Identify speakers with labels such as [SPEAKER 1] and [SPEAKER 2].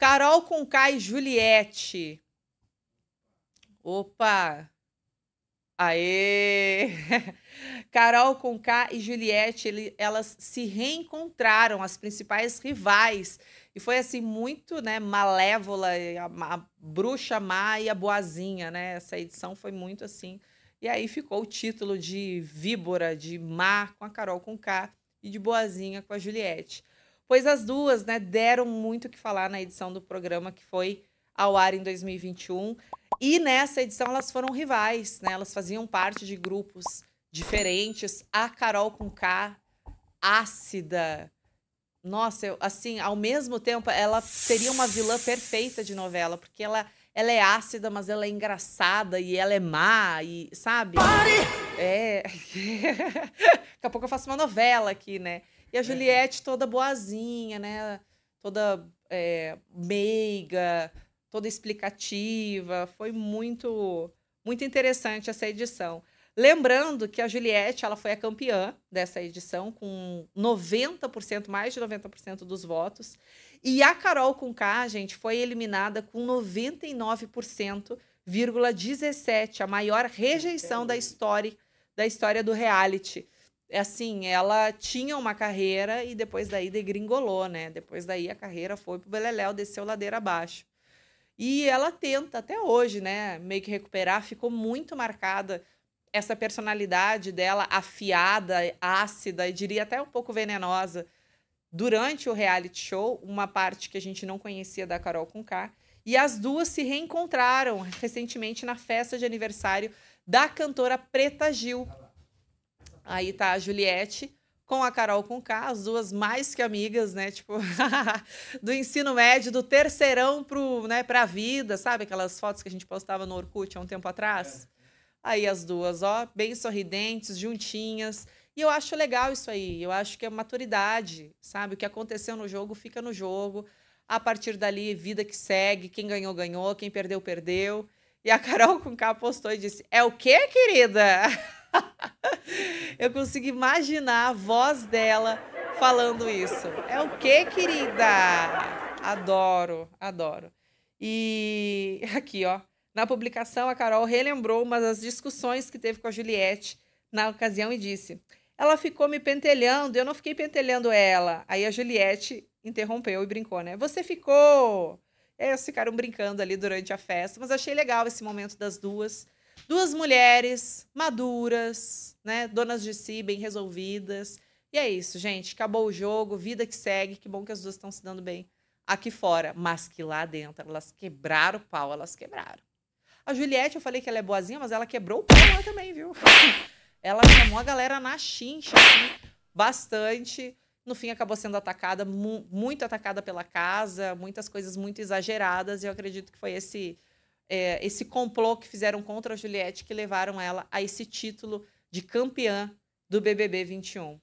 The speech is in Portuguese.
[SPEAKER 1] Carol com K e Juliette. Opa! Aê! Carol com K e Juliette, ele, elas se reencontraram, as principais rivais. E foi assim muito, né, malévola, a, a bruxa má e a boazinha, né? Essa edição foi muito assim. E aí ficou o título de víbora, de má com a Carol com K e de boazinha com a Juliette pois as duas né, deram muito o que falar na edição do programa que foi ao ar em 2021. E nessa edição elas foram rivais, né? Elas faziam parte de grupos diferentes. A Carol com K, ácida. Nossa, eu, assim, ao mesmo tempo, ela seria uma vilã perfeita de novela, porque ela, ela é ácida, mas ela é engraçada e ela é má, e sabe? Pare! É. Daqui a pouco eu faço uma novela aqui, né? E a é. Juliette toda boazinha, né? Toda é, meiga, toda explicativa. Foi muito, muito interessante essa edição. Lembrando que a Juliette ela foi a campeã dessa edição, com 90%, mais de 90% dos votos. E a Carol Conká, gente, foi eliminada com 99,17%, a maior rejeição da história, da história do reality. É assim, ela tinha uma carreira e depois daí degringolou, né? Depois daí a carreira foi pro Beleléu, desceu ladeira abaixo. E ela tenta até hoje, né, meio que recuperar, ficou muito marcada essa personalidade dela afiada, ácida e diria até um pouco venenosa durante o reality show, uma parte que a gente não conhecia da Carol Conká, e as duas se reencontraram recentemente na festa de aniversário da cantora Preta Gil. Aí tá a Juliette com a Carol com K, as duas mais que amigas, né? Tipo, do ensino médio, do terceirão pro, né, pra vida, sabe? Aquelas fotos que a gente postava no Orkut há um tempo atrás. É. Aí as duas, ó, bem sorridentes, juntinhas. E eu acho legal isso aí. Eu acho que é maturidade, sabe? O que aconteceu no jogo fica no jogo. A partir dali, vida que segue, quem ganhou, ganhou, quem perdeu, perdeu. E a Carol com K postou e disse: É o quê, querida? Eu consigo imaginar a voz dela falando isso. É o que, querida? Adoro, adoro. E aqui, ó. Na publicação, a Carol relembrou uma das discussões que teve com a Juliette na ocasião e disse: Ela ficou me pentelhando, eu não fiquei pentelhando ela. Aí a Juliette interrompeu e brincou, né? Você ficou! Eles ficaram brincando ali durante a festa, mas achei legal esse momento das duas. Duas mulheres maduras, né? Donas de si, bem resolvidas. E é isso, gente. Acabou o jogo, vida que segue. Que bom que as duas estão se dando bem aqui fora. Mas que lá dentro elas quebraram o pau, elas quebraram. A Juliette, eu falei que ela é boazinha, mas ela quebrou o pau lá também, viu? Ela chamou a galera na chincha, assim, bastante. No fim, acabou sendo atacada, mu muito atacada pela casa, muitas coisas muito exageradas. E eu acredito que foi esse é, esse complô que fizeram contra a Juliette, que levaram ela a esse título de campeã do BBB 21.